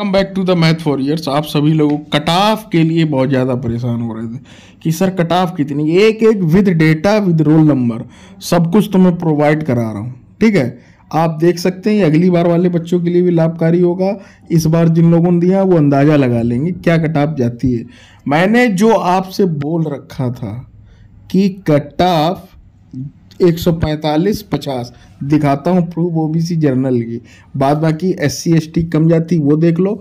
come back to the math for years आप सभी लोगों कट ऑफ के लिए बहुत ज़्यादा परेशान हो रहे थे कि सर कट ऑफ कितनी एक एक with data with roll number सब कुछ तो मैं प्रोवाइड करा रहा हूँ ठीक है आप देख सकते हैं अगली बार वाले बच्चों के लिए भी लाभकारी होगा इस बार जिन लोगों ने दिया वो अंदाज़ा लगा लेंगे क्या कट ऑफ जाती है मैंने जो आपसे बोल रखा था कि कट ऑफ एक सौ पैंतालीस पचास दिखाता हूँ प्रूफ ओबीसी जर्नल की बाद बाकी एस सी कम जाती वो देख लो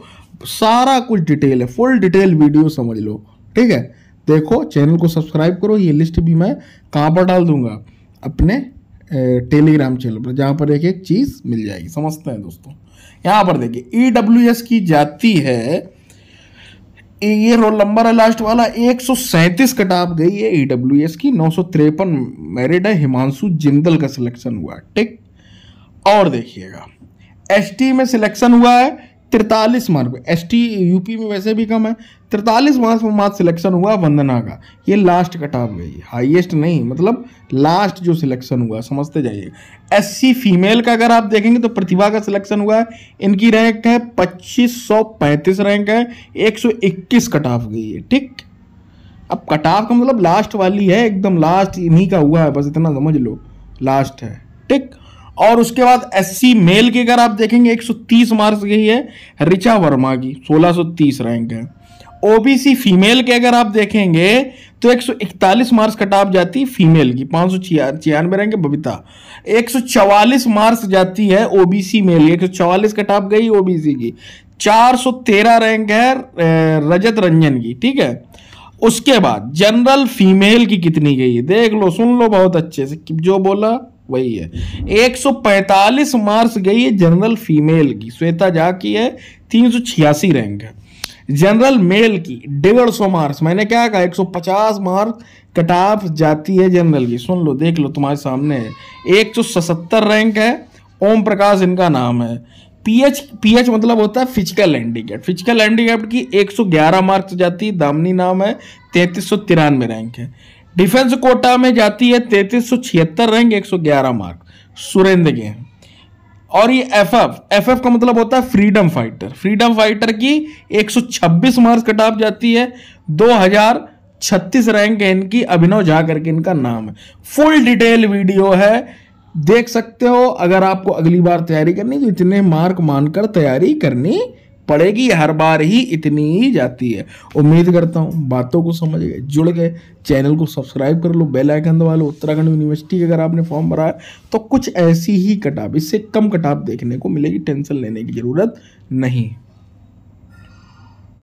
सारा कुछ डिटेल है फुल डिटेल वीडियो समझ लो ठीक है देखो चैनल को सब्सक्राइब करो ये लिस्ट भी मैं कहाँ पर डाल दूंगा अपने टेलीग्राम चैनल पर जहाँ पर एक एक चीज़ मिल जाएगी समझते हैं दोस्तों यहाँ पर देखिए ई e की जाती है ये रोल नंबर है लास्ट वाला एक सौ सैंतीस कटाप गई है ईडब्ल्यू की नौ सौ तिरपन मेरिड है हिमांशु जिंदल का सिलेक्शन हुआ ठीक और देखिएगा एसटी में सिलेक्शन हुआ है तिरतालीस मार्क एस टी यूपी में वैसे भी कम है तिरतालीस मार्क्स पर मात्र सिलेक्शन हुआ वंदना का ये लास्ट कट ऑफ गई हाईएस्ट नहीं मतलब लास्ट जो सिलेक्शन हुआ समझते जाइए एस फीमेल का अगर आप देखेंगे तो प्रतिभा का सिलेक्शन हुआ है इनकी रैंक है पच्चीस रैंक है इक्कीस कट ऑफ गई है ठीक अब कट ऑफ का मतलब लास्ट वाली है एकदम लास्ट इन्हीं का हुआ है बस इतना समझ लो लास्ट है ठीक और उसके बाद एससी मेल की अगर आप देखेंगे 130 मार्क्स गई है रिचा वर्मा की 1630 रैंक है ओबीसी फीमेल के अगर आप देखेंगे तो 141 मार्क्स कट ऑफ जाती है फीमेल की पाँच सौ छियानवे रैंक बबीता 144 मार्क्स जाती है ओबीसी मेल एक सौ चवालीस कट ऑफ गई ओबीसी की 413 रैंक है रजत रंजन की ठीक है उसके बाद जनरल फीमेल की कितनी गई है देख लो सुन लो बहुत अच्छे से जो बोला वही है 145 मार्क्स गई है जनरल फीमेल की श्वेता झा की है तीन रैंक है जनरल मेल की डेढ़ सौ मार्क्स मैंने क्या कहा 150 मार्क्स कट ऑफ जाती है जनरल की सुन लो देख लो तुम्हारे सामने है एक रैंक है ओम प्रकाश इनका नाम है पीएच पीएच मतलब होता है फिजिकल हैंडीकैप फिजिकल हैंडीकैप की 111 मार्क्स जाती है दामनी नाम है तैंतीस रैंक है डिफेंस कोटा में जाती है तैतीस सौ छिहत्तर रैंक एक सौ ग्यारह मार्क सुरेंद्र के और ये एफ एफ एफ एफ का मतलब होता है फ्रीडम फाइटर फ्रीडम फाइटर की एक सौ छब्बीस मार्क्स कटाप जाती है दो हजार छत्तीस रैंक है इनकी अभिनव झा करके इनका नाम है फुल डिटेल वीडियो है देख सकते हो अगर आपको अगली बार तैयारी करनी तो इतने मार्क मानकर तैयारी करनी पड़ेगी हर बार ही इतनी ही जाती है उम्मीद करता हूँ बातों को समझ गए जुड़ गए चैनल को सब्सक्राइब कर लो बेल आइकन दबा लो उत्तराखंड यूनिवर्सिटी अगर आपने फॉर्म भरा है तो कुछ ऐसी ही कटाप इससे कम कटाप देखने को मिलेगी टेंशन लेने की ज़रूरत नहीं